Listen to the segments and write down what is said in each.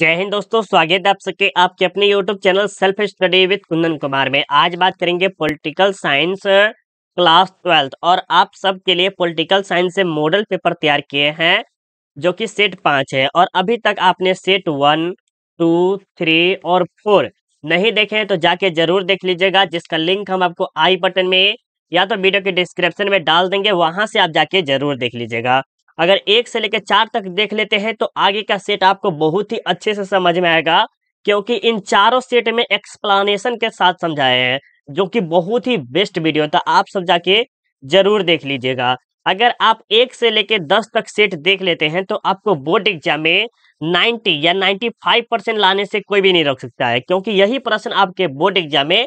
जय हिंद दोस्तों स्वागत है आप सबके आपके अपने YouTube channel self study with Kundan Kumar में आज बात करेंगे पॉलिटिकल साइंस क्लास ट्वेल्थ और आप सबके लिए पॉलिटिकल साइंस से मॉडल पेपर तैयार किए हैं जो कि सेट पाँच है और अभी तक आपने सेट वन टू थ्री और फोर नहीं देखे तो जाके जरूर देख लीजिएगा जिसका लिंक हम आपको आई बटन में या तो वीडियो के डिस्क्रिप्शन में डाल देंगे वहां से आप जाके जरूर देख लीजिएगा अगर एक से लेकर चार तक देख लेते हैं तो आगे का सेट आपको बहुत ही अच्छे से समझ में आएगा क्योंकि इन चारों सेट में एक्सप्लानेशन के साथ समझाए हैं जो कि बहुत ही बेस्ट वीडियो था आप सब जाके जरूर देख लीजिएगा अगर आप एक से लेके दस तक सेट देख लेते हैं तो आपको बोर्ड एग्जाम में 90 या 95 परसेंट लाने से कोई भी नहीं रोक सकता है क्योंकि यही प्रश्न आपके बोर्ड एग्जाम में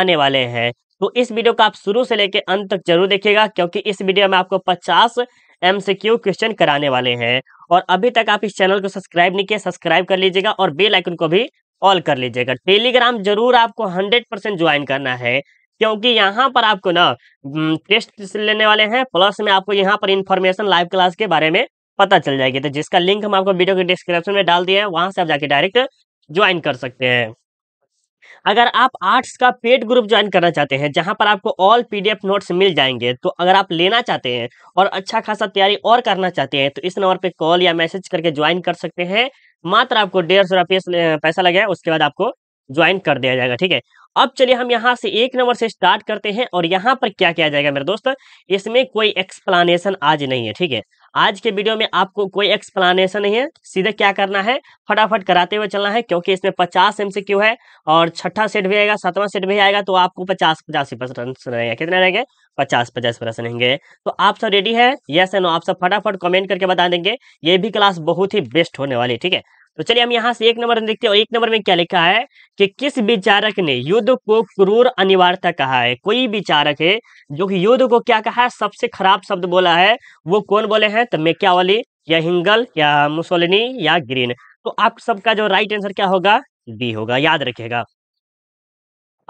आने वाले हैं तो इस वीडियो को आप शुरू से लेकर अंत तक जरूर देखिएगा क्योंकि इस वीडियो में आपको पचास एम क्वेश्चन कराने वाले हैं और अभी तक आप इस चैनल को सब्सक्राइब नहीं किया सब्सक्राइब कर लीजिएगा और बेल आइकन को भी ऑल कर लीजिएगा टेलीग्राम जरूर आपको हंड्रेड परसेंट ज्वाइन करना है क्योंकि यहाँ पर आपको ना टेस्ट हम्म, लेने वाले हैं प्लस में आपको यहाँ पर इन्फॉर्मेशन लाइव क्लास के बारे में पता चल जाएगी तो जिसका लिंक हम आपको वीडियो के डिस्क्रिप्शन में डाल दिए हैं वहां से आप जाके डायरेक्ट ज्वाइन कर सकते हैं अगर आप आर्ट्स का पेड ग्रुप ज्वाइन करना चाहते हैं जहां पर आपको ऑल पीडीएफ नोट्स मिल जाएंगे तो अगर आप लेना चाहते हैं और अच्छा खासा तैयारी और करना चाहते हैं तो इस नंबर पर कॉल या मैसेज करके ज्वाइन कर सकते हैं मात्र आपको डेढ़ सौ रुपये पैसा लगेगा उसके बाद आपको ज्वाइन कर दिया जाएगा ठीक है अब चलिए हम यहाँ से एक नंबर से स्टार्ट करते हैं और यहाँ पर क्या किया जाएगा मेरे दोस्त इसमें कोई एक्सप्लानेशन आज नहीं है ठीक है आज के वीडियो में आपको कोई एक्सप्लानेशन नहीं है सीधे क्या करना है फटाफट कराते हुए चलना है क्योंकि इसमें पचास एम है और छठा सेट भी आएगा सातवां सेट भी आएगा तो आपको पचास पचास ही परसेंट रहेगा कितने रहेंगे पचास पचास परसेंट रहेंगे तो आप सब रेडी है यस एंड आप सब फटाफट कमेंट करके बता देंगे ये भी क्लास बहुत ही बेस्ट होने वाली ठीक है तो चलिए हम यहाँ से एक नंबर में देखते हैं एक नंबर में क्या लिखा है कि किस विचारक ने युद्ध को क्रूर अनिवार्यता कहा है कोई विचारक है जो कि युद्ध को क्या कहा है सबसे खराब शब्द बोला है वो कौन बोले हैं तो वाली या हिंगल या मुसोलिनी या ग्रीन तो आप सबका जो राइट आंसर क्या होगा बी होगा याद रखेगा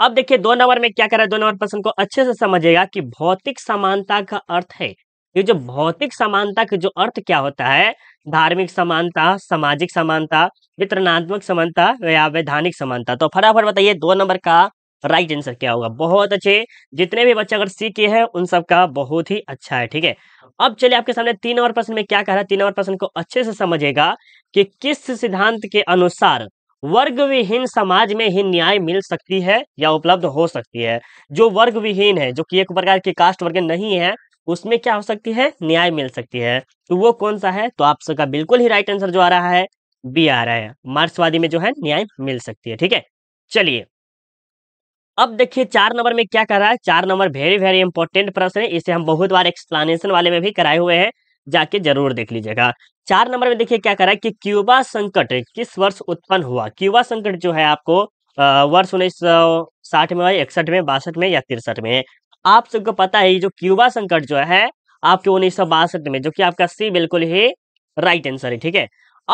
अब देखिए दो नंबर में क्या करा दो नंबर प्रश्न को अच्छे से समझेगा कि भौतिक समानता का अर्थ है ये जो भौतिक समानता के जो अर्थ क्या होता है धार्मिक समानता सामाजिक समानता वितरणात्मक समानता या वैधानिक समानता तो फटाफट बताइए दो नंबर का राइट आंसर क्या होगा बहुत अच्छे जितने भी बच्चे अगर सी के हैं उन सब का बहुत ही अच्छा है ठीक है अब चलिए आपके सामने तीन नंबर प्रश्न में क्या कह रहा है तीन नंबर प्रश्न को अच्छे से समझेगा कि किस सिद्धांत के अनुसार वर्ग विहीन समाज में ही न्याय मिल सकती है या उपलब्ध हो सकती है जो वर्ग विहीन है जो कि एक प्रकार की कास्ट वर्ग नहीं है उसमें क्या हो सकती है न्याय मिल सकती है तो वो कौन सा है तो आप सबका बिल्कुल ही राइट आंसर जो आ रहा है बी आ रहा है मार्क्सवादी में जो है न्याय मिल सकती है ठीक है चलिए अब देखिए चार नंबर में क्या कर रहा है चार नंबर वेरी वेरी इंपॉर्टेंट प्रश्न है इसे हम बहुत बार एक्सप्लेनेशन वाले में भी कराए हुए हैं जाके जरूर देख लीजिएगा चार नंबर में देखिए क्या कर रहा है कि क्यूबा संकट किस वर्ष उत्पन्न हुआ क्यूबा संकट जो है आपको वर्ष उन्नीस साठ में इकसठ में बासठ में या तिरसठ में आप सबको पता है जो क्यूबा संकट जो है आपके उन्नीस सौ बासठ में जो कि आपका सी बिल्कुल ही राइट आंसर है ठीक है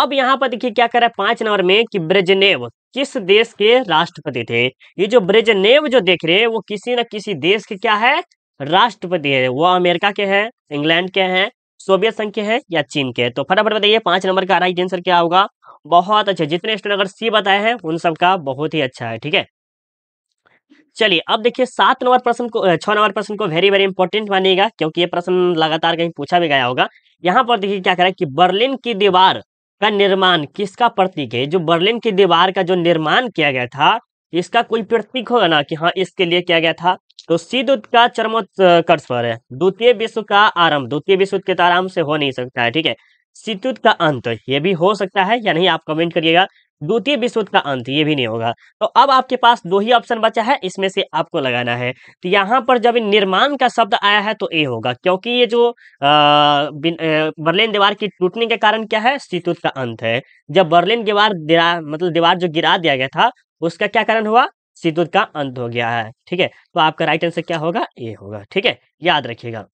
अब यहाँ पर देखिए क्या कर रहा है पांच नंबर में कि ब्रजनेव किस देश के राष्ट्रपति थे ये जो ब्रजनेव जो देख रहे हैं वो किसी न किसी देश के क्या है राष्ट्रपति है वो अमेरिका के हैं इंग्लैंड के हैं सोवियत संघ के हैं या चीन के तो फटाफट बताइए पांच नंबर का राइट आंसर क्या होगा बहुत अच्छा जितने स्टूडेंट अगर सी बताए हैं उन सबका बहुत ही अच्छा है ठीक है चलिए अब देखिए सात नंबर प्रश्न को छ नंबर प्रश्न को वेरी वेरी इंपॉर्टेंट मानिएगा क्योंकि ये प्रश्न लगातार कहीं पूछा भी गया होगा यहाँ पर देखिए क्या कह रहा है कि बर्लिन की दीवार का निर्माण किसका प्रतीक है जो बर्लिन की दीवार का जो निर्माण किया गया था इसका कोई प्रतीक होगा ना कि हाँ इसके लिए किया गया था तो सी दूत का चरमोत्कर्ष पर है द्वितीय विश्व का आरंभ द्वितीय विश्व के तो आराम से हो नहीं सकता है ठीक है सितुत का अंत ये भी हो सकता है या नहीं आप कमेंट करिएगा द्वितीय विश्व युद्ध का अंत ये भी नहीं होगा तो अब आपके पास दो ही ऑप्शन बचा है इसमें से आपको लगाना है तो यहाँ पर जब निर्माण का शब्द आया है तो ए होगा क्योंकि ये जो बर्लिन दीवार की टूटने के कारण क्या है शीतुत का अंत है जब बर्लिन दीवार मतलब दीवार जो गिरा दिया गया था उसका क्या कारण हुआ शीतुत का अंत हो गया है ठीक है तो आपका राइट आंसर क्या होगा ए होगा ठीक है याद रखिएगा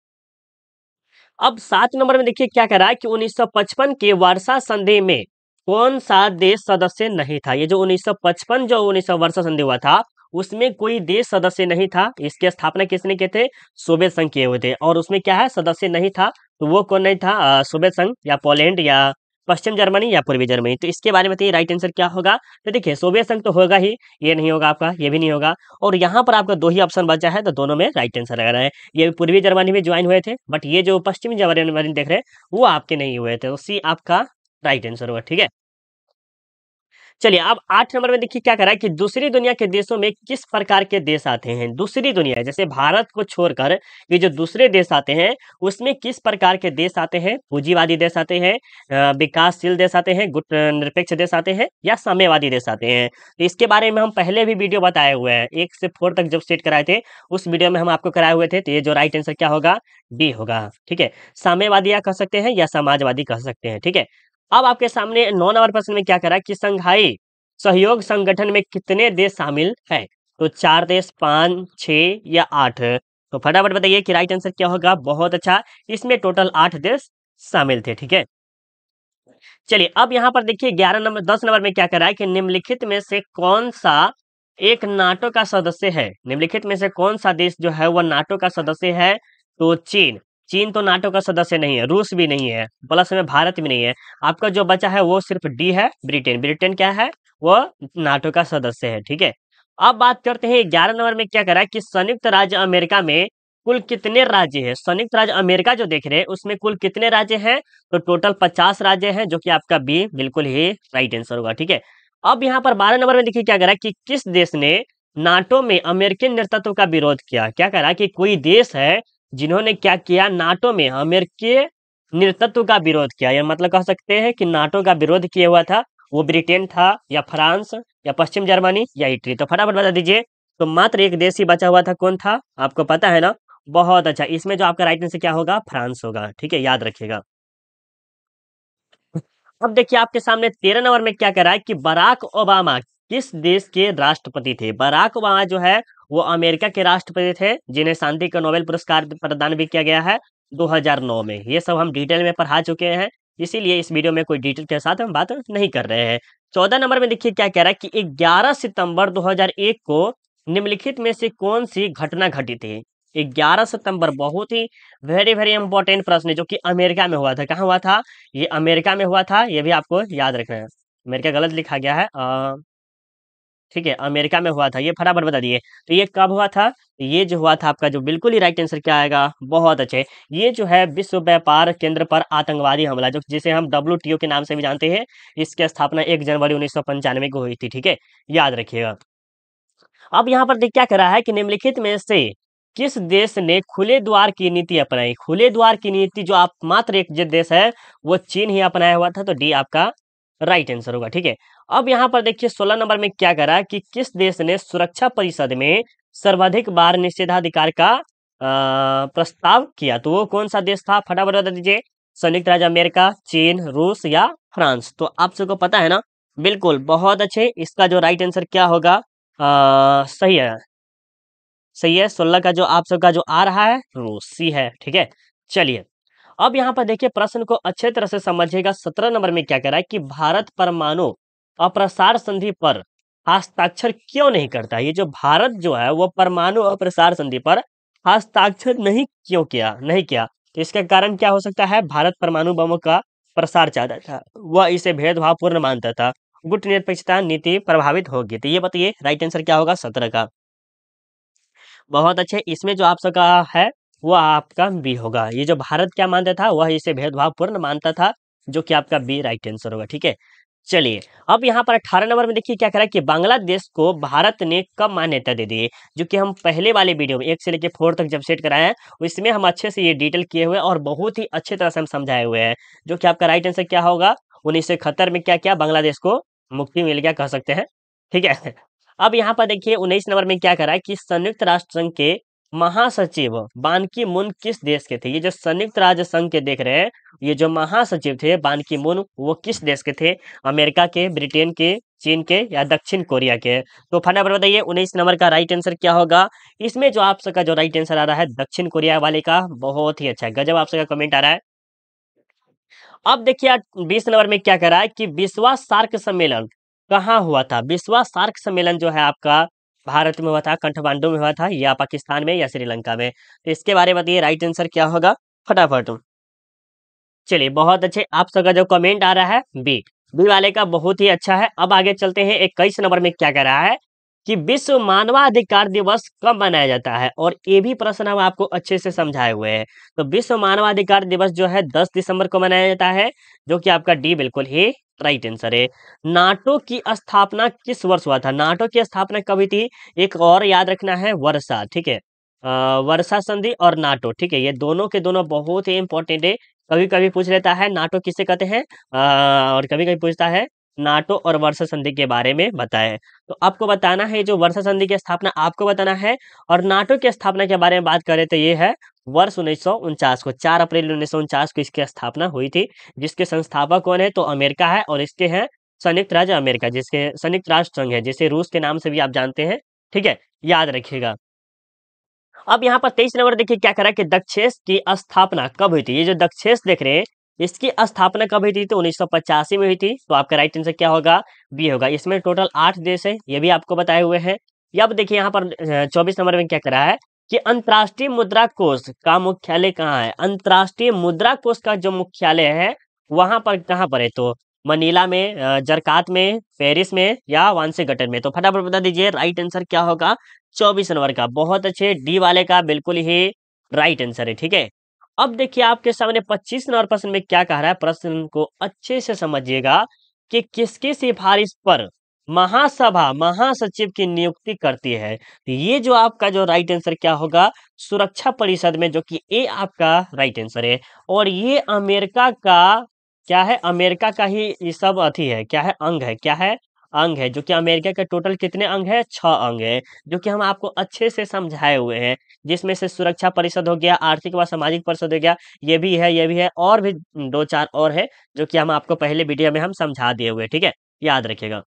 अब सात नंबर में देखिए क्या कह रहा है कि 1955 के वर्षा संधि में कौन सा देश सदस्य नहीं था ये जो 1955 जो 1900 वर्ष संधि हुआ था उसमें कोई देश सदस्य नहीं था इसकी स्थापना किसने किए थे सोवियत संघ किए हुए थे और उसमें क्या है सदस्य नहीं था तो वो कौन नहीं था सोवियत संघ या पोलैंड या पश्चिम जर्मनी या पूर्वी जर्मनी तो इसके बारे में बताइए तो राइट आंसर क्या होगा तो देखिए सोवियत संघ तो होगा ही ये नहीं होगा आपका ये भी नहीं होगा और यहाँ पर आपका दो ही ऑप्शन बचा है तो दोनों में राइट आंसर लग रहा है ये पूर्वी जर्मनी में ज्वाइन हुए थे बट ये जो पश्चिमी जर्मनी देख रहे हैं वो आपके नहीं हुए थे उसी आपका राइट आंसर होगा ठीक है चलिए अब आठ नंबर में देखिए क्या करा है कि दूसरी दुनिया के देशों में किस प्रकार के देश आते हैं दूसरी दुनिया जैसे भारत को छोड़कर ये जो दूसरे देश आते हैं उसमें किस प्रकार के देश आते हैं पूंजीवादी देश आते हैं विकासशील देश आते हैं गुट निरपेक्ष देश आते हैं या साम्यवादी देश आते हैं तो इसके बारे में हम पहले भी वीडियो बताए हुए हैं एक से फोर तक जब सेट कराए थे उस वीडियो में हम आपको कराए हुए थे तो ये जो राइट आंसर क्या होगा डी होगा ठीक है साम्यवादी या कह सकते हैं या समाजवादी कह सकते हैं ठीक है अब आपके सामने नौ नंबर प्रश्न में क्या करा कि संघाई सहयोग संगठन में कितने देश शामिल है तो चार देश पांच छ या आठ तो फटाफट बताइए कि राइट आंसर क्या होगा बहुत अच्छा इसमें टोटल आठ देश शामिल थे ठीक है चलिए अब यहाँ पर देखिए ग्यारह नंबर दस नंबर में क्या करा है कि निम्नलिखित में से कौन सा एक नाटो का सदस्य है निम्नलिखित में से कौन सा देश जो है वह नाटो का सदस्य है तो चीन चीन तो नाटो का सदस्य नहीं है रूस भी नहीं है प्लस में भारत भी नहीं है आपका जो बचा है वो सिर्फ डी है ब्रिटेन ब्रिटेन क्या है वो नाटो का सदस्य है ठीक है अब बात करते हैं ग्यारह नंबर में क्या करा कि संयुक्त राज्य अमेरिका में कुल कितने राज्य है संयुक्त राज्य अमेरिका जो देख रहे हैं उसमें कुल कितने राज्य हैं तो टोटल पचास राज्य हैं जो कि आपका बी बिल्कुल ही राइट आंसर होगा ठीक है अब यहाँ पर बारह नंबर में देखिए क्या करा कि किस देश ने नाटो में अमेरिकन नेतृत्व का विरोध किया क्या करा कि कोई देश है जिन्होंने क्या किया नाटो में अमेरिकी नेतृत्व का विरोध किया या मतलब कह सकते हैं कि नाटो का विरोध किया हुआ था वो ब्रिटेन था या फ्रांस या पश्चिम जर्मनी या इटली तो फटाफट बता दीजिए तो मात्र एक देश ही बचा हुआ था कौन था आपको पता है ना बहुत अच्छा इसमें जो आपका राइट आंसर क्या होगा फ्रांस होगा ठीक है याद रखिएगा अब देखिए आपके सामने तेरह नंबर में क्या कह रहा है कि बराक ओबामा किस देश के राष्ट्रपति थे बराक ओबामा जो है वो अमेरिका के राष्ट्रपति थे जिन्हें शांति का नोबेल पुरस्कार प्रदान भी किया गया है 2009 में ये सब हम डिटेल में पढ़ा चुके हैं इसीलिए इस वीडियो में कोई डिटेल के साथ हम बात नहीं कर रहे हैं चौदह नंबर में देखिए क्या कह रहा है कि ग्यारह सितंबर 2001 को निम्नलिखित में से कौन सी घटना घटी थी 11 सितंबर बहुत ही वेरी वेरी इंपॉर्टेंट प्रश्न है जो कि अमेरिका में हुआ था कहाँ हुआ था ये अमेरिका में हुआ था ये भी आपको याद रखना है अमेरिका गलत लिखा गया है आ, ठीक है अमेरिका में हुआ था ये फटाफट बता दिए तो ये कब हुआ था ये जो हुआ था आपका जो बिल्कुल ही राइट आंसर क्या आएगा बहुत अच्छे ये जो है विश्व व्यापार केंद्र पर आतंकवादी हमला जो जिसे हम डब्ल्यू के नाम से भी जानते हैं इसकी स्थापना एक जनवरी उन्नीस को हुई थी ठीक है याद रखिएगा अब यहाँ पर देख क्या करा है कि निम्नलिखित में से किस देश ने खुले द्वार की नीति अपनाई खुले द्वार की नीति जो आप मात्र एक जो देश है वो चीन ही अपनाया हुआ था तो डी आपका राइट आंसर होगा ठीक है अब यहाँ पर देखिए सोलह नंबर में क्या करा कि किस देश ने सुरक्षा परिषद में सर्वाधिक बार निषेधाधिकार का प्रस्ताव किया तो वो कौन सा देश था फटाफट बता दीजिए संयुक्त राज्य अमेरिका चीन रूस या फ्रांस तो आप सबको पता है ना बिल्कुल बहुत अच्छे इसका जो राइट आंसर क्या होगा आ, सही है सही है सोलह का जो आप सबका जो आ रहा है रूस सी है ठीक है चलिए अब यहाँ पर देखिए प्रश्न को अच्छे तरह से समझिएगा सत्रह नंबर में क्या कह रहा है कि भारत परमाणु अप्रसार संधि पर हस्ताक्षर क्यों नहीं करता ये जो भारत जो है वो परमाणु अप्रसार संधि पर हस्ताक्षर नहीं क्यों किया नहीं किया तो इसका कारण क्या हो सकता है भारत परमाणु बमों का प्रसार चाहता था वह इसे भेदभावपूर्ण मानता था गुट निरपेक्षता नीति प्रभावित होगी तो ये बताइए राइट आंसर क्या होगा सत्रह का बहुत अच्छे इसमें जो आप सबका है वह आपका बी होगा ये जो भारत क्या मानता था वह इसे भेदभावपूर्ण मानता था जो कि आपका बी राइट आंसर होगा ठीक है चलिए अब यहाँ पर अठारह नंबर में देखिए क्या करा कि बांग्लादेश को भारत ने कब मान्यता दे दी जो कि हम पहले वाले वीडियो में एक से लेकर फोर तक जब सेट कराए हैं इसमें हम अच्छे से ये डिटेल किए हुए और बहुत ही अच्छे तरह से हम समझाए हुए हैं जो कि आपका राइट आंसर क्या होगा उन्नीस में क्या क्या बांग्लादेश को मुक्ति मिल गया कह सकते हैं ठीक है अब यहाँ पर देखिए उन्नीस नंबर में क्या करा कि संयुक्त राष्ट्र संघ के महासचिव बानकी मुन किस देश के थे ये जो संयुक्त राज्य संघ के देख रहे हैं ये जो महासचिव थे बानकी मुन वो किस देश के थे अमेरिका के ब्रिटेन के चीन के या दक्षिण कोरिया के तो फटाफट बताइए उन्नीस नंबर का राइट आंसर क्या होगा इसमें जो आप सबका जो राइट आंसर आ रहा है दक्षिण कोरिया वाले का बहुत ही अच्छा गजब आप सबका कमेंट आ रहा है अब देखिए बीस नंबर में क्या करा है कि विश्वास सार्क सम्मेलन कहाँ हुआ था विश्वास सार्क सम्मेलन जो है आपका भारत में हुआ था कंठमांडू में हुआ था या पाकिस्तान में या श्रीलंका में तो इसके बारे में बताइए राइट आंसर क्या होगा फटाफट चलिए बहुत अच्छे आप सबका जो कमेंट आ रहा है बी बी वाले का बहुत ही अच्छा है अब आगे चलते हैं इक्कीस नंबर में क्या कह रहा है कि विश्व मानवाधिकार दिवस कब मनाया जाता है और ये भी प्रश्न हम आपको अच्छे से समझाए हुए हैं तो विश्व मानवाधिकार दिवस जो है 10 दिसंबर को मनाया जाता है जो कि आपका डी बिल्कुल ही राइट आंसर है नाटो की स्थापना किस वर्ष हुआ था नाटो की स्थापना कब हुई थी एक और याद रखना है वर्षा ठीक है वर्षा संधि और नाटो ठीक है ये दोनों के दोनों बहुत ही इंपॉर्टेंट है कभी कभी पूछ लेता है नाटो किसे कहते हैं और कभी कभी पूछता है नाटो और वर्षा संधि के बारे में बताए तो आपको बताना है जो वर्षा संधि की स्थापना आपको बताना है और नाटो की स्थापना के बारे में बात करें तो ये है वर्ष उन्नीस को 4 अप्रैल उन्नीस को इसकी स्थापना हुई थी जिसके संस्थापक कौन है तो अमेरिका है और इसके हैं संयुक्त राज्य अमेरिका जिसके संयुक्त राष्ट्र संघ है जिसे रूस के नाम से भी आप जानते हैं ठीक है याद रखिएगा अब यहाँ पर तेईस नंबर देखिए क्या करा कि दक्षेश की स्थापना कब हुई थी ये जो दक्षेस देख रहे हैं इसकी स्थापना कब हुई थी तो उन्नीस में हुई थी तो आपका राइट आंसर क्या होगा बी होगा इसमें टोटल आठ देश है ये भी आपको बताए हुए हैं अब देखिए यहाँ पर चौबीस नंबर में क्या करा है कि अंतर्राष्ट्रीय मुद्रा कोष का मुख्यालय कहाँ है अंतर्राष्ट्रीय मुद्रा कोष का जो मुख्यालय है वहां पर कहाँ पर है तो मनीला में जरकात में पेरिस में या वांसेगटन में तो फटाफट बता दीजिए राइट आंसर क्या होगा चौबीस नंबर का बहुत अच्छे डी वाले का बिल्कुल ही राइट आंसर है ठीक है अब देखिए आपके सामने 25 नंबर प्रश्न में क्या कह रहा है प्रश्न को अच्छे से समझिएगा कि किसके सिफारिश पर महासभा महासचिव की नियुक्ति करती है तो ये जो आपका जो राइट आंसर क्या होगा सुरक्षा परिषद में जो कि ए आपका राइट आंसर है और ये अमेरिका का क्या है अमेरिका का ही ये सब अथी है क्या है अंग है क्या है अंग है जो कि अमेरिका के टोटल कितने अंग है छह अंग है जो कि हम आपको अच्छे से समझाए हुए हैं जिसमें से सुरक्षा परिषद हो गया आर्थिक व सामाजिक परिषद हो गया ये भी है ये भी है और भी दो चार और है जो कि हम आपको पहले वीडियो में हम समझा दिए हुए ठीक है याद रखिएगा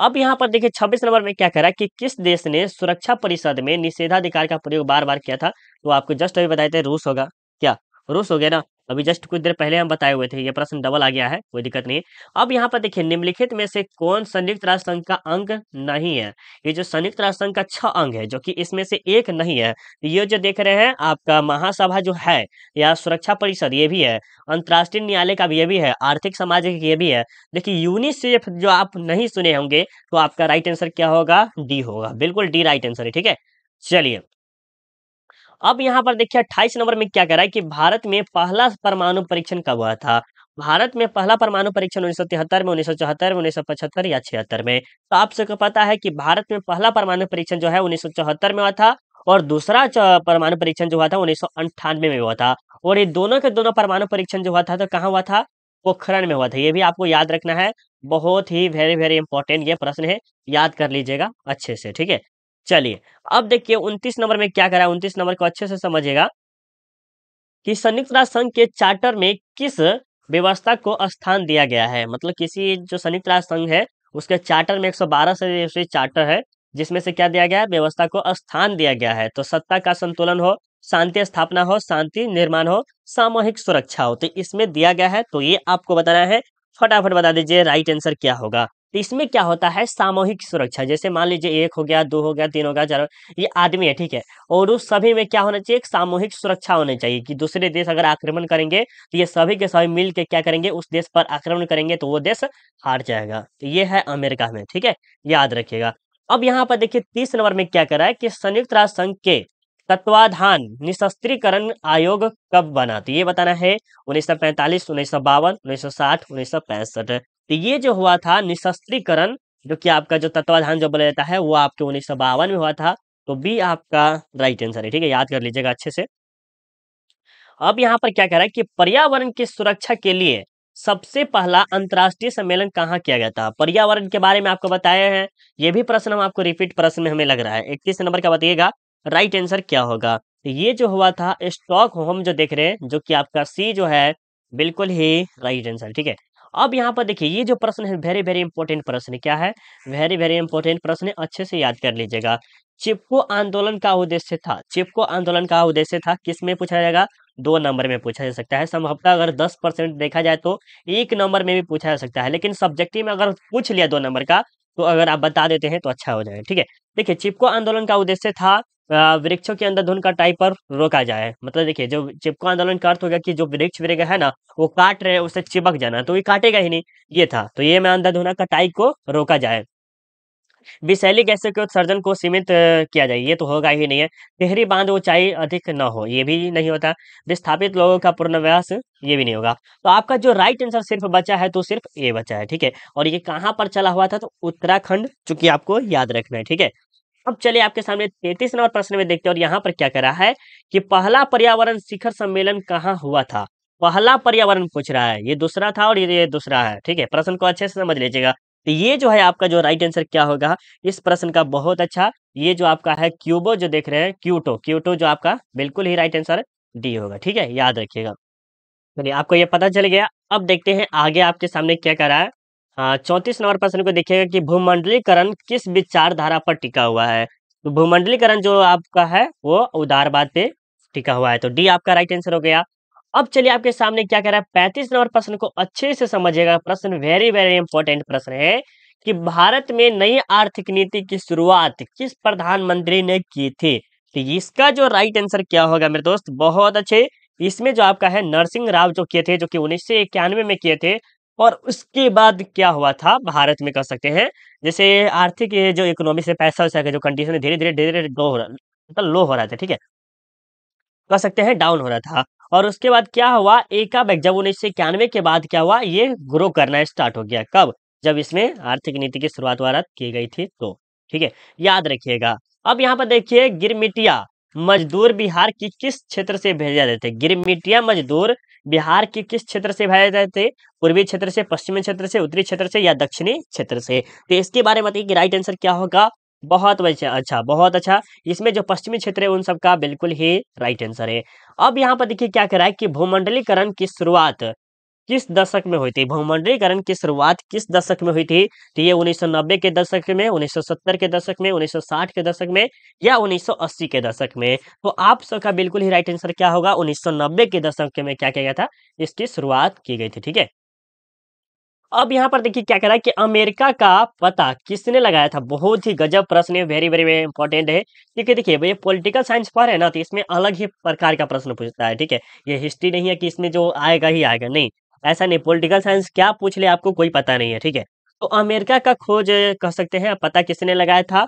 अब यहाँ पर देखिए छब्बीस नंबर में क्या कह रहा है कि किस देश ने सुरक्षा परिषद में निषेधाधिकार का प्रयोग बार बार किया था तो आपको जस्ट अभी बताए थे रूस होगा क्या रूस हो गया ना अभी जस्ट कुछ देर पहले हम बताए हुए थे ये प्रश्न डबल आ गया है कोई दिक्कत नहीं अब यहाँ पर देखिए निम्नलिखित में से कौन संयुक्त राष्ट्र संघ का अंग नहीं है ये जो संयुक्त राष्ट्र संघ का छह अंग है जो कि इसमें से एक नहीं है ये जो देख रहे हैं आपका महासभा जो है या सुरक्षा परिषद ये भी है अंतर्राष्ट्रीय न्यायालय का भी ये भी है आर्थिक सामाजिक ये भी है देखिए यूनिसेफ जो आप नहीं सुने होंगे तो आपका राइट आंसर क्या होगा डी होगा बिल्कुल डी राइट आंसर है ठीक है चलिए अब यहाँ पर देखिए अट्ठाईस नंबर में क्या कह रहा है कि भारत में पहला परमाणु परीक्षण कब हुआ था भारत में पहला परमाणु परीक्षण उन्नीस में उन्नीस में उन्नीस या छिहत्तर में तो आप सबको पता है कि भारत में पहला परमाणु परीक्षण जो है उन्नीस में हुआ था और दूसरा परमाणु परीक्षण जो हुआ था उन्नीस में हुआ था और ये दोनों के दोनों परमाणु परीक्षण जो हुआ था तो कहाँ हुआ था पोखरण में हुआ था ये भी आपको याद रखना है बहुत ही वेरी वेरी इंपॉर्टेंट ये प्रश्न है याद कर लीजिएगा अच्छे से ठीक है चलिए अब देखिए उन्तीस नंबर में क्या करा है उनतीस नंबर को अच्छे से समझिएगा कि संयुक्त राष्ट्र संघ के चार्टर में किस व्यवस्था को स्थान दिया गया है मतलब किसी जो संयुक्त राष्ट्र संघ है उसके चार्टर में 112 सदस्यीय चार्टर है जिसमें से क्या दिया गया है व्यवस्था को स्थान दिया गया है तो सत्ता का संतुलन हो शांति स्थापना हो शांति निर्माण हो सामूहिक सुरक्षा हो तो इसमें दिया गया है तो ये आपको बताना है फटाफट बता दीजिए राइट आंसर क्या होगा तो इसमें क्या होता है सामूहिक सुरक्षा जैसे मान लीजिए एक हो गया दो हो गया तीन हो गया चार ये आदमी है ठीक है और उस सभी में क्या होना चाहिए एक सामूहिक सुरक्षा होनी चाहिए कि दूसरे देश अगर आक्रमण करेंगे तो ये सभी के सभी मिल के क्या करेंगे उस देश पर आक्रमण करेंगे तो वो देश हार जाएगा तो ये है अमेरिका में ठीक है याद रखिएगा अब यहाँ पर देखिए तीस नंबर में क्या करा है कि संयुक्त राष्ट्र संघ के तत्वाधान निशस्त्रीकरण आयोग कब बना तो ये बताना है उन्नीस सौ पैंतालीस उन्नीस सौ बावन उन्नीस सौ साठ उन्नीस सौ पैंसठ तो ये जो हुआ था निशस्त्रीकरण जो कि आपका जो तत्वाधान जो बोला जाता है वो आपके उन्नीस सौ बावन में हुआ था तो बी आपका राइट आंसर है ठीक है याद कर लीजिएगा अच्छे से अब यहाँ पर क्या कह रहा है कि पर्यावरण की सुरक्षा के लिए सबसे पहला अंतर्राष्ट्रीय सम्मेलन कहाँ किया गया था पर्यावरण के बारे में आपको बताया है ये भी प्रश्न हम आपको रिपीट प्रश्न में हमें लग रहा है इकतीस नंबर का बताइएगा राइट आंसर क्या होगा ये जो हुआ था स्टॉक होम जो देख रहे हैं जो कि आपका सी जो है बिल्कुल ही राइट आंसर ठीक है अब यहाँ पर देखिए ये जो प्रश्न है वेरी वेरी इंपॉर्टेंट प्रश्न क्या है वेरी वेरी इंपॉर्टेंट प्रश्न है अच्छे से याद कर लीजिएगा चिपको आंदोलन का उद्देश्य था चिपको आंदोलन का उद्देश्य था किस में पूछा जाएगा दो नंबर में पूछा जा सकता है संभवतः अगर दस परसेंट देखा जाए तो एक नंबर में भी पूछा जा सकता है लेकिन सब्जेक्टिव में अगर पूछ लिया दो नंबर का तो अगर आप बता देते हैं तो अच्छा हो जाए ठीक है देखिए चिपको आंदोलन का उद्देश्य था वृक्षों के अंधाधुन कटाई पर रोका जाए मतलब देखिए जो चिपको आंदोलन का अर्थ होगा कि जो वृक्ष वृक्ष है ना वो काट रहे हैं उससे चिपक जाना तो ये काटेगा ही नहीं ये था तो ये मैं अंधाधुना कटाई को रोका जाए विशैली गैसों के उत्सर्जन को सीमित किया जाए ये तो होगा ही नहीं है टेहरी बांध ऊंचाई अधिक न हो ये भी नहीं होता विस्थापित लोगों का पूर्णव्यास ये भी नहीं होगा तो आपका जो राइट आंसर सिर्फ बचा है तो सिर्फ ए बचा है ठीक है और ये कहाँ पर चला हुआ था तो उत्तराखंड चूंकि आपको याद रखना है ठीक है अब चलिए आपके सामने तैतीस नंबर प्रश्न में देखते हैं और यहाँ पर क्या करा है कि पहला पर्यावरण शिखर सम्मेलन कहाँ हुआ था पहला पर्यावरण पूछ रहा है ये दूसरा था और ये दूसरा है ठीक है प्रश्न को अच्छे से समझ लीजिएगा तो ये जो है आपका जो राइट आंसर क्या होगा इस प्रश्न का बहुत अच्छा ये जो आपका है क्यूबो जो देख रहे हैं क्यूटो क्यूटो जो आपका बिल्कुल ही राइट आंसर डी होगा ठीक है याद रखिएगा चलिए आपको ये पता चल गया अब देखते हैं आगे आपके सामने क्या कर रहा है चौंतीस नंबर प्रश्न को देखिएगा कि भूमंडलीकरण किस विचारधारा पर टिका हुआ है तो भूमंडलीकरण जो आपका है वो उदारवाद पे टिका हुआ है तो डी आपका राइट आंसर हो गया अब चलिए आपके सामने क्या कह रहा है पैंतीस नंबर प्रश्न को अच्छे से समझिएगा प्रश्न वेरी वेरी इंपॉर्टेंट प्रश्न है कि भारत में नई आर्थिक नीति की शुरुआत किस प्रधानमंत्री ने की थी तो इसका जो राइट आंसर क्या होगा मेरे दोस्त बहुत अच्छे इसमें जो आपका है नरसिंह राव जो किए थे जो कि उन्नीस में किए थे और उसके बाद क्या हुआ था भारत में कह सकते हैं जैसे आर्थिक जो इकोनॉमी से पैसा वैसा जो कंडीशन धीरे धीरे धीरे धीरे लो हो रहा मतलब लो हो रहा था ठीक है कह सकते हैं डाउन हो रहा था और उसके बाद क्या हुआ एक का जब उन्नीस के बाद क्या हुआ ये ग्रो करना स्टार्ट हो गया कब जब इसमें आर्थिक नीति की शुरुआत वारत की गई थी तो ठीक है याद रखिएगा अब यहाँ पर देखिए गिरमिटिया मजदूर बिहार की किस क्षेत्र से भेजे जाते थे गिरमिटिया मजदूर बिहार के किस क्षेत्र से भेजे जाते थे पूर्वी क्षेत्र से पश्चिमी क्षेत्र से उत्तरी क्षेत्र से या दक्षिणी क्षेत्र से तो इसके बारे में बताइए कि राइट आंसर क्या होगा बहुत अच्छा अच्छा बहुत अच्छा इसमें जो पश्चिमी क्षेत्र है उन सब का बिल्कुल ही राइट आंसर है अब यहाँ पर देखिए क्या कह रहा है कि भूमंडलीकरण की शुरुआत किस दशक में हुई थी भूमंडलीकरण की शुरुआत किस दशक में हुई थी तो ये 1990 के दशक में 1970 के दशक में 1960 के दशक में या 1980 के दशक में तो आप सबका बिल्कुल ही राइट आंसर क्या होगा 1990 के दशक में क्या किया गया था इसकी शुरुआत की गई थी ठीक है अब यहाँ पर देखिए क्या कह रहा है कि अमेरिका का पता किसने लगाया था बहुत ही गजब प्रश्न है वेरी वेरी वेरी इंपॉर्टेंट है ठीक है देखिए ये पॉलिटिकल साइंस पर है ना तो इसमें अलग ही प्रकार का प्रश्न पूछता है ठीक है ये हिस्ट्री नहीं है कि इसमें जो आएगा ही आएगा नहीं ऐसा नहीं पोलिटिकल साइंस क्या पूछ ले आपको कोई पता नहीं है ठीक है तो अमेरिका का खोज कह सकते हैं पता किसने लगाया था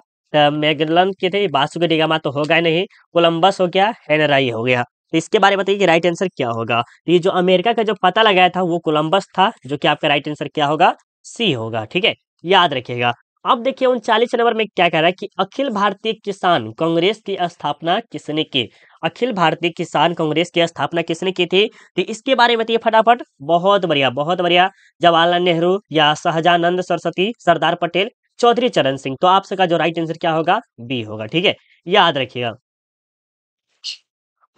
मेगलन के थे बासु के डिगामा तो होगा नहीं कोलम्बस हो गया हेनराई हो गया तो इसके बारे में बताइए कि राइट आंसर क्या होगा तो ये जो अमेरिका का जो पता लगाया था वो कोलम्बस था जो कि आपका राइट आंसर क्या होगा सी होगा ठीक है याद रखिएगा अब देखिए उनचालीस नंबर में क्या कह रहा है कि अखिल भारतीय किसान कांग्रेस की स्थापना किसने की अखिल भारतीय किसान कांग्रेस की स्थापना किसने की थी तो इसके बारे में बताइए फटाफट बहुत बढ़िया बहुत बढ़िया जवाहरलाल नेहरू या सहजानंद सरस्वती सरदार पटेल चौधरी चरण सिंह तो आपसे का जो राइट आंसर क्या होगा बी होगा ठीक है याद रखिएगा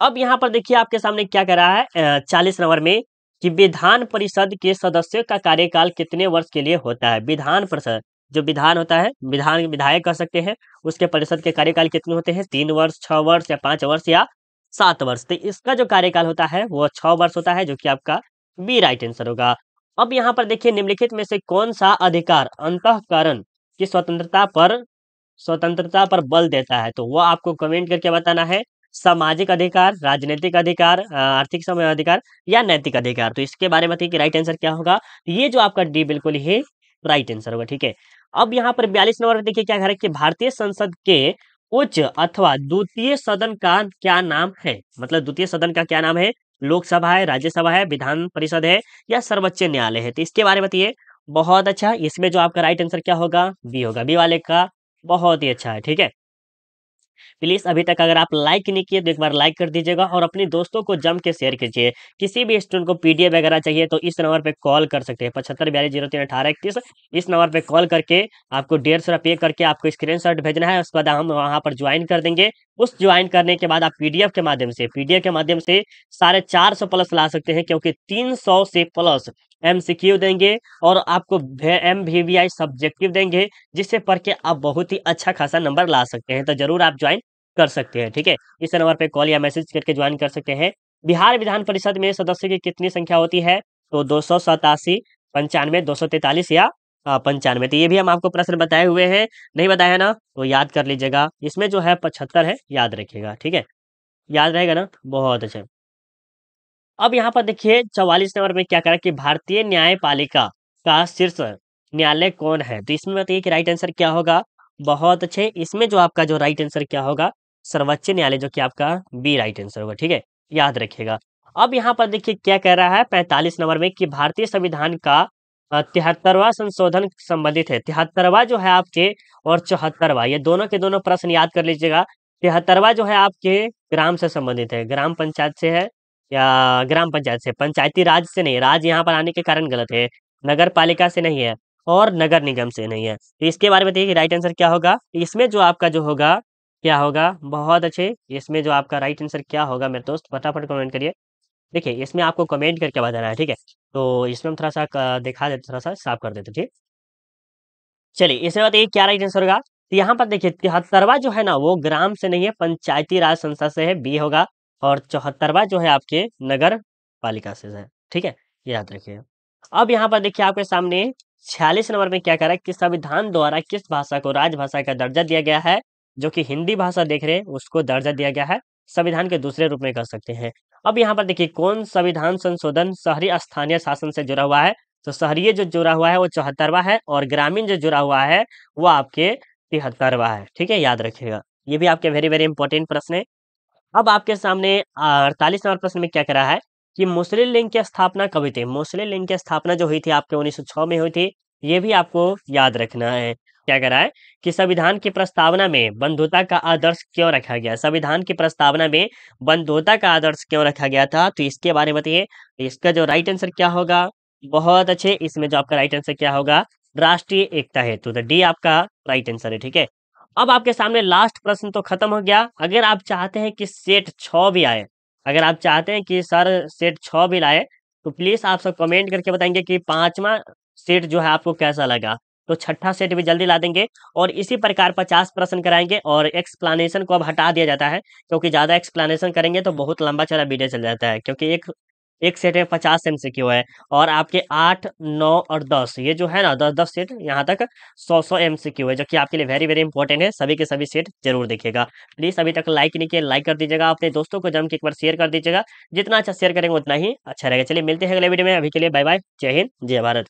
अब यहाँ पर देखिए आपके सामने क्या कर रहा है चालीस नंबर में कि विधान परिषद के सदस्यों का कार्यकाल कितने वर्ष के लिए होता है विधान परिषद जो विधान होता है विधान विधायक कह सकते हैं उसके परिषद के कार्यकाल कितने होते हैं तीन वर्ष छह वर्ष या पांच वर्ष या सात वर्ष तो इसका जो कार्यकाल होता है वो छह वर्ष होता है जो कि आपका बी राइट आंसर होगा अब यहाँ पर देखिए निम्नलिखित में से कौन सा अधिकार अंतकरण की स्वतंत्रता पर स्वतंत्रता पर बल देता है तो वह आपको कमेंट करके बताना है सामाजिक अधिकार राजनीतिक अधिकार आर्थिक समय अधिकार या नैतिक अधिकार तो इसके बारे में कि राइट आंसर क्या होगा तो ये जो आपका डी बिल्कुल ही राइट आंसर होगा ठीक है अब यहाँ पर बयालीस नंबर देखिए क्या कह रहा है कि भारतीय संसद के उच्च अथवा द्वितीय सदन का क्या नाम है मतलब द्वितीय सदन का क्या नाम है लोकसभा है राज्यसभा है विधान परिषद है या सर्वोच्च न्यायालय है तो इसके बारे में बताइए बहुत अच्छा इसमें जो आपका राइट आंसर क्या होगा बी होगा बी वाले का बहुत ही अच्छा है ठीक है प्लीज़ अभी तक अगर आप लाइक नहीं किए तो एक बार लाइक कर दीजिएगा और अपने दोस्तों को जम के शेयर कीजिए किसी भी स्टूडेंट को पीडीएफ वगैरह चाहिए तो इस नंबर पर कॉल कर सकते हैं पचहत्तर बयालीस जीरो तीन अठारह इकतीस इस नंबर पर कॉल करके आपको डेढ़ सौ रुपये करके आपको स्क्रीन शॉट भेजना है उसके बाद हम वहाँ पर ज्वाइन कर देंगे उस ज्वाइन करने के बाद आप पीडीएफ के माध्यम से पी के माध्यम से साढ़े चार सौ प्लस ला सकते हैं क्योंकि तीन सौ से प्लस एम देंगे और आपको M V V I subjective देंगे जिससे पढ़ के आप बहुत ही अच्छा खासा नंबर ला सकते हैं तो जरूर आप ज्वाइन कर सकते हैं ठीक है इस नंबर पे कॉल या मैसेज करके ज्वाइन कर सकते हैं बिहार विधान परिषद में सदस्य की कितनी संख्या होती है तो दो सौ सतासी पंचानवे दो सौ तैतालीस या पंचानवे तो ये भी हम आपको प्रश्न बताए हुए हैं नहीं बताया ना तो याद कर लीजिएगा इसमें जो है पचहत्तर है याद रखिएगा ठीक है याद रहेगा ना बहुत अच्छा अब यहाँ पर देखिए चौवालीस नंबर में क्या करा कि भारतीय न्यायपालिका का शीर्ष न्यायालय कौन है तो इसमें बताइए कि राइट आंसर क्या होगा बहुत अच्छे इसमें जो आपका जो राइट आंसर क्या होगा सर्वोच्च न्यायालय जो कि आपका बी राइट आंसर होगा ठीक है याद रखिएगा अब यहाँ पर देखिए क्या कह रहा है पैंतालीस नंबर में कि भारतीय संविधान का तिहत्तरवा संशोधन संबंधित है तिहत्तरवा जो है आपके और चौहत्तरवा ये दोनों के दोनों प्रश्न याद कर लीजिएगा तिहत्तरवा जो है आपके ग्राम से संबंधित है ग्राम पंचायत से है या ग्राम पंचायत से पंचायती राज से नहीं राज यहाँ पर आने के कारण गलत है नगर पालिका से नहीं है और नगर निगम से नहीं है तो इसके बारे में बताइए राइट आंसर क्या होगा इसमें जो आपका जो होगा क्या होगा बहुत अच्छे इसमें जो आपका राइट आंसर क्या होगा मेरे दोस्त फटाफट कमेंट करिए देखिए इसमें आपको कमेंट करके बताना है ठीक है तो इसमें हम थोड़ा सा दिखा देते थोड़ा सा साफ कर देते ठीक चलिए इसमें बताइए क्या राइट आंसर होगा तो यहाँ पर देखिए तिहत्तरवा जो है ना वो ग्राम से नहीं है पंचायती राज संस्था से है बी होगा और चौहत्तरवा जो है आपके नगर पालिका से है ठीक है याद रखिए अब यहाँ पर देखिए आपके सामने छियालीस नंबर में क्या रहा है कि संविधान द्वारा किस भाषा को राजभाषा का दर्जा दिया गया है जो कि हिंदी भाषा देख रहे हैं उसको दर्जा दिया गया है संविधान के दूसरे रूप में कर सकते हैं अब यहाँ पर देखिए कौन संविधान संशोधन शहरी स्थानीय शासन से जुड़ा हुआ है तो शहरीय जो जुड़ा हुआ है वो चौहत्तरवा है और ग्रामीण जो जुड़ा हुआ है वो आपके तिहत्तरवा है ठीक है याद रखिएगा ये भी आपके वेरी वेरी इंपॉर्टेंट प्रश्न है अब आपके सामने अड़तालीस नंबर प्रश्न में क्या करा है कि मुस्लिम लिंग की स्थापना कब हुई थी मुस्लिम लिंग की स्थापना जो हुई थी आपके 1906 में हुई थी ये भी आपको याद रखना है क्या करा है कि संविधान की प्रस्तावना में बंधुता का आदर्श क्यों रखा गया संविधान की प्रस्तावना में बंधुता का आदर्श क्यों रखा गया था तो इसके बारे में बताइए इसका जो राइट आंसर क्या होगा बहुत अच्छे इसमें जो आपका राइट आंसर क्या होगा राष्ट्रीय एकता है तो डी आपका राइट आंसर है ठीक है अब आपके सामने लास्ट प्रश्न तो खत्म हो गया अगर आप चाहते हैं कि सेट छ भी आए अगर आप चाहते हैं कि सर सेट छ भी लाए तो प्लीज आप सब कमेंट करके बताएंगे कि पांचवा सेट जो है आपको कैसा लगा तो छठा सेट भी जल्दी ला देंगे और इसी प्रकार पचास प्रश्न कराएंगे और एक्सप्लेनेशन को अब हटा दिया जाता है क्योंकि ज़्यादा एक्सप्लेनेशन करेंगे तो बहुत लंबा चला वीडियो चल जाता है क्योंकि एक एक सेट है पचास एम से क्यू है और आपके आठ नौ और दस ये जो है ना दस दस सेट यहाँ तक सौ सौ एम से क्यू है जो कि आपके लिए वेरी वेरी इंपॉर्टेंट है सभी के सभी सेट जरूर देखिएगा प्लीज़ अभी तक लाइक नहीं किया लाइक कर दीजिएगा अपने दोस्तों को जम के एक बार शेयर कर दीजिएगा जितना अच्छा शेयर करेंगे उतना ही अच्छा रहेगा चलिए मिलते हैं अगले वीडियो में अभी के लिए बाय बाय जय हिंद जय भारत